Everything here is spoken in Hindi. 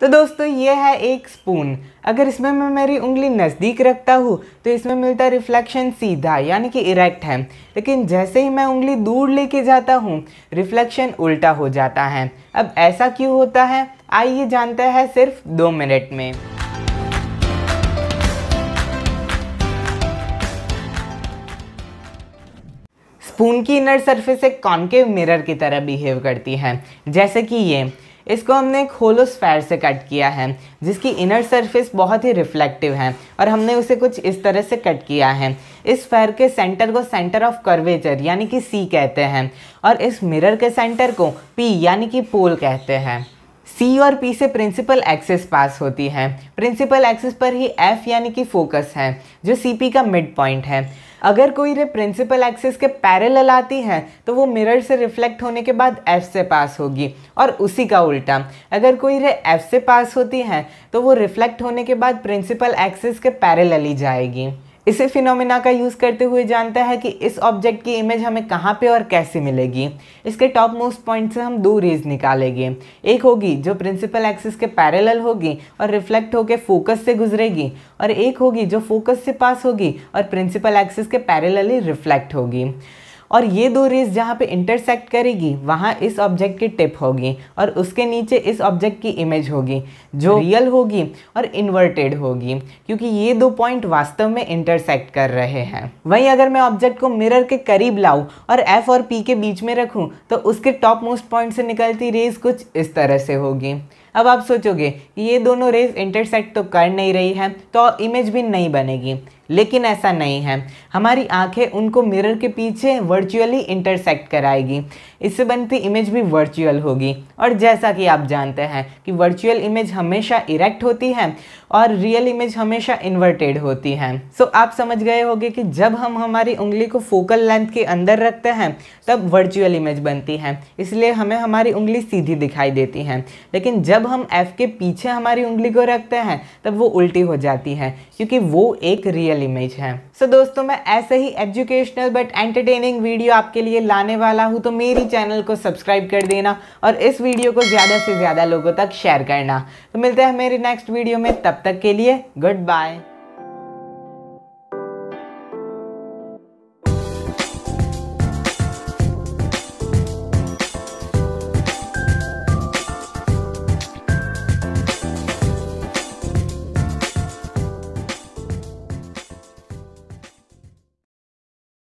तो दोस्तों ये है एक स्पून अगर इसमें मैं मेरी उंगली नज़दीक रखता हूँ तो इसमें मिलता रिफ्लेक्शन सीधा यानी कि इरेक्ट है लेकिन जैसे ही मैं उंगली दूर लेके जाता हूँ रिफ्लेक्शन उल्टा हो जाता है अब ऐसा क्यों होता है आइए जानते हैं सिर्फ दो मिनट में स्पून की इनर सरफेस एक कॉन्केव मिरर की तरह बिहेव करती है जैसे कि ये इसको हमने खोलोस्फेयर से कट किया है जिसकी इनर सरफेस बहुत ही रिफ्लेक्टिव है और हमने उसे कुछ इस तरह से कट किया है इस फेयर के सेंटर को सेंटर ऑफ कर्वेचर यानी कि सी कहते हैं और इस मिरर के सेंटर को पी यानी कि पोल कहते हैं सी और पी से प्रिंसिपल एक्सेस पास होती है प्रिंसिपल एक्सेस पर ही एफ यानी कि फोकस है जो सी पी का मिड पॉइंट है अगर कोई रे प्रिंसिपल एक्सेस के पैरेलल आती है तो वो मिरर से रिफ्लेक्ट होने के बाद एफ से पास होगी और उसी का उल्टा अगर कोई रे एफ से पास होती है तो वो रिफ्लेक्ट होने के बाद प्रिंसिपल एक्सेस के पैरेलल ही जाएगी इसे फिनोमिना का यूज़ करते हुए जानता है कि इस ऑब्जेक्ट की इमेज हमें कहाँ पे और कैसे मिलेगी इसके टॉप मोस्ट पॉइंट से हम दो रेज निकालेंगे एक होगी जो प्रिंसिपल एक्सिस के पैरेलल होगी और रिफ्लेक्ट होकर फोकस से गुजरेगी और एक होगी जो फोकस से पास होगी और प्रिंसिपल एक्सिस के पैरेलली रिफ्लेक्ट होगी और ये दो रेस जहाँ पे इंटरसेक्ट करेगी वहाँ इस ऑब्जेक्ट की टिप होगी और उसके नीचे इस ऑब्जेक्ट की इमेज होगी जो रियल होगी और इन्वर्टेड होगी क्योंकि ये दो पॉइंट वास्तव में इंटरसेक्ट कर रहे हैं वहीं अगर मैं ऑब्जेक्ट को मिरर के करीब लाऊं और एफ और पी के बीच में रखूं तो उसके टॉप मोस्ट पॉइंट से निकलती रेस कुछ इस तरह से होगी अब आप सोचोगे ये दोनों रेस इंटरसेक्ट तो कर नहीं रही है तो इमेज भी नहीं बनेगी लेकिन ऐसा नहीं है हमारी आंखें उनको मिरर के पीछे वर्चुअली इंटरसेक्ट कराएगी इससे बनती इमेज भी वर्चुअल होगी और जैसा कि आप जानते हैं कि वर्चुअल इमेज हमेशा इरेक्ट होती है और रियल इमेज हमेशा इन्वर्टेड होती है सो so, आप समझ गए होंगे कि जब हम हमारी उंगली को फोकल लेंथ के अंदर रखते हैं तब वर्चुअल इमेज बनती है इसलिए हमें हमारी उंगली सीधी दिखाई देती है लेकिन जब हम एफ़ के पीछे हमारी उंगली को रखते हैं तब वो उल्टी हो जाती है क्योंकि वो एक रियल रियल इमेज है सो so, दोस्तों मैं ऐसे ही एजुकेशनल बट एंटरटेनिंग वीडियो आपके लिए लाने वाला हूँ तो मेरी चैनल को सब्सक्राइब कर देना और इस वीडियो को ज़्यादा से ज़्यादा लोगों तक शेयर करना तो मिलते हैं मेरे नेक्स्ट वीडियो में तब तक के लिए गुड बाय